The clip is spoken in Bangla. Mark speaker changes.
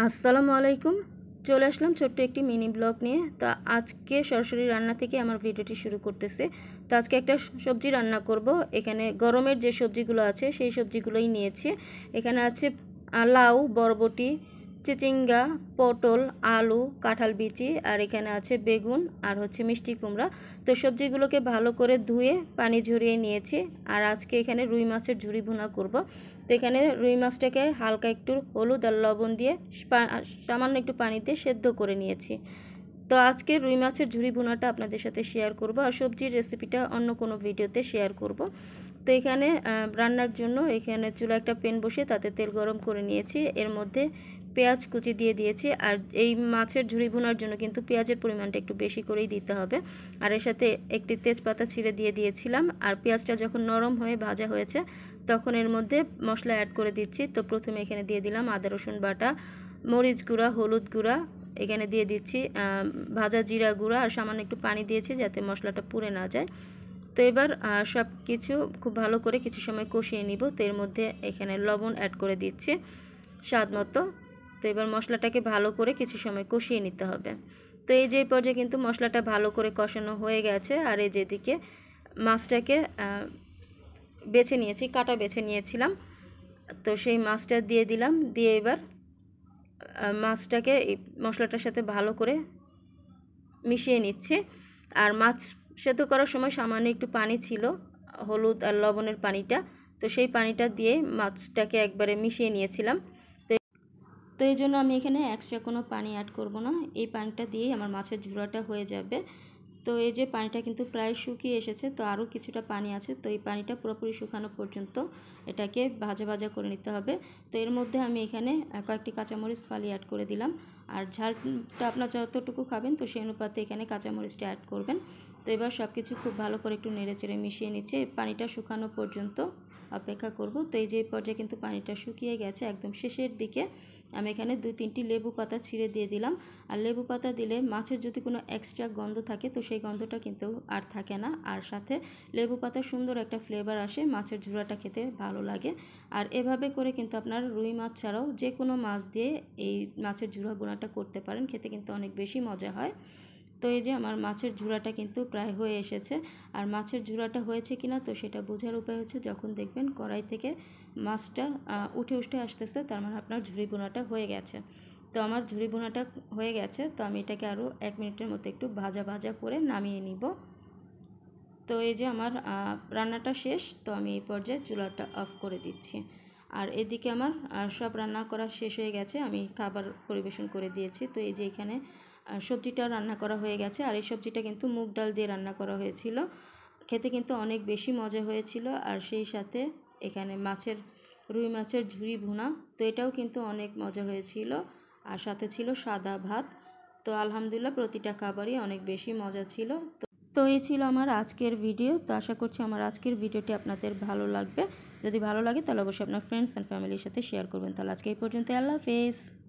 Speaker 1: আসসালামু আলাইকুম চলে আসলাম ছোট্ট একটি মিনি ব্লগ নিয়ে তো আজকে সরাসরি রান্না থেকে আমার ভিডিওটি শুরু করতেছে তো আজকে একটা সবজি রান্না করব এখানে গরমের যে সবজিগুলো আছে সেই সবজিগুলোই নিয়েছি এখানে আছে লাউ বরবটি চিচিঙ্গা পটল আলু কাঁঠাল বিচি আর এখানে আছে বেগুন আর হচ্ছে মিষ্টি কুমড়া তো সবজিগুলোকে ভালো করে ধুয়ে পানি ঝরিয়ে নিয়েছি আর আজকে এখানে রুই মাছের ঝুড়ি ভুনা করব তো এখানে রুই মাছটাকে হালকা একটু হলুদ আর লবণ দিয়ে সামান্য একটু পানিতে সেদ্ধ করে নিয়েছি তো আজকে রুই মাছের ঝুড়ি ভুনাটা আপনাদের সাথে শেয়ার করব আর সবজির রেসিপিটা অন্য কোনো ভিডিওতে শেয়ার করব তো এখানে রান্নার জন্য এখানে চুলা একটা পেন বসে তাতে তেল গরম করে নিয়েছি এর মধ্যে পেঁয়াজ কুচি দিয়ে দিয়েছি আর এই মাছের ঝুড়ি ভুনার জন্য কিন্তু পেঁয়াজের পরিমাণটা একটু বেশি করেই দিতে হবে আর এর সাথে একটি তেজপাতা ছিঁড়ে দিয়ে দিয়েছিলাম আর পেঁয়াজটা যখন নরম হয়ে ভাজা হয়েছে তখন এর মধ্যে মশলা অ্যাড করে দিচ্ছি তো প্রথমে এখানে দিয়ে দিলাম আদা রসুন বাটা মরিচ গুঁড়া হলুদ গুঁড়া এখানে দিয়ে দিচ্ছি ভাজা জিরা গুঁড়া আর সামান্য একটু পানি দিয়েছি যাতে মশলাটা পুড়ে না যায় তো এবার সব কিছু খুব ভালো করে কিছু সময় কষিয়ে নিব তো এর মধ্যে এখানে লবণ অ্যাড করে দিচ্ছি স্বাদ মতো তো এবার মশলাটাকে ভালো করে কিছু সময় কষিয়ে নিতে হবে তো এই যে পর্যায়ে কিন্তু মশলাটা ভালো করে কষানো হয়ে গেছে আর এই যেদিকে মাছটাকে বেছে নিয়েছি কাটা বেছে নিয়েছিলাম তো সেই মাছটা দিয়ে দিলাম দিয়ে এবার মাছটাকে এই মশলাটার সাথে ভালো করে মিশিয়ে নিচ্ছি আর মাছ সেদ্ধ করার সময় সামান্য একটু পানি ছিল হলুদ আর লবণের পানিটা তো সেই পানিটা দিয়ে মাছটাকে একবারে মিশিয়ে নিয়েছিলাম তো এই জন্য আমি এখানে এক্সট্রা কোনো পানি অ্যাড করব না এই পানিটা দিয়েই আমার মাছের ঝুড়াটা হয়ে যাবে তো এই যে পানিটা কিন্তু প্রায় শুকিয়ে এসেছে তো আরও কিছুটা পানি আছে তো এই পানিটা পুরোপুরি শুকানো পর্যন্ত এটাকে ভাজা ভাজা করে নিতে হবে তো এর মধ্যে আমি এখানে কয়েকটি কাঁচামরিচ ফালি অ্যাড করে দিলাম আর ঝালটা আপনার যতটুকু খাবেন তো সেই অনুপাতে এখানে কাঁচামরিচটা অ্যাড করবেন তো এবার সব কিছু খুব ভালো করে একটু নেড়ে চেড়ে মিশিয়ে নিচ্ছে পানিটা শুকানো পর্যন্ত অপেক্ষা করব তো এই যে পর্যায়ে কিন্তু পানিটা শুকিয়ে গেছে একদম শেষের দিকে আমি এখানে দুই তিনটি লেবু পাতা ছিঁড়ে দিয়ে দিলাম আর লেবু পাতা দিলে মাছের যদি কোনো এক্সট্রা গন্ধ থাকে তো সেই গন্ধটা কিন্তু আর থাকে না আর সাথে লেবু পাতা সুন্দর একটা ফ্লেভার আসে মাছের ঝুড়াটা খেতে ভালো লাগে আর এভাবে করে কিন্তু আপনার রুই মাছ ছাড়াও যে কোনো মাছ দিয়ে এই মাছের ঝুড়া বোনাটা করতে পারেন খেতে কিন্তু অনেক বেশি মজা হয় তো এই যে আমার মাছের ঝুড়াটা কিন্তু প্রায় হয়ে এসেছে আর মাছের ঝুড়াটা হয়েছে কিনা তো সেটা বোঝার উপায় হচ্ছে যখন দেখবেন কড়াই থেকে মাছটা উঠে উঠে আসতেছে তার মানে আপনার ঝুড়ি বোনাটা হয়ে গেছে তো আমার ঝুড়ি বোনাটা হয়ে গেছে তো আমি এটাকে আরও এক মিনিটের মতো একটু ভাজা ভাজা করে নামিয়ে নিব তো এই যে আমার রান্নাটা শেষ তো আমি এই পর্যায়ে চুলাটা অফ করে দিচ্ছি আর এদিকে আমার সব রান্না করা শেষ হয়ে গেছে আমি খাবার পরিবেশন করে দিয়েছি তো এই যে এখানে সবজিটাও রান্না করা হয়ে গেছে আর এই সবজিটা কিন্তু মুগ ডাল দিয়ে রান্না করা হয়েছিল খেতে কিন্তু অনেক বেশি মজা হয়েছিল আর সেই সাথে এখানে মাছের রুই মাছের ঝুড়ি ভুনা তো এটাও কিন্তু অনেক মজা হয়েছিল আর সাথে ছিল সাদা ভাত তো আলহামদুলিল্লাহ প্রতিটা খাবারই অনেক বেশি মজা ছিল তো এই ছিল আমার আজকের ভিডিও তো আশা করছি আমার আজকের ভিডিওটি আপনাদের ভালো লাগবে যদি ভালো লাগে তাহলে অবশ্যই আপনার ফ্রেন্ডস অ্যান্ড ফ্যামিলির সাথে শেয়ার করবেন তাহলে আজকে এই পর্যন্ত আল্লাহ হাফেজ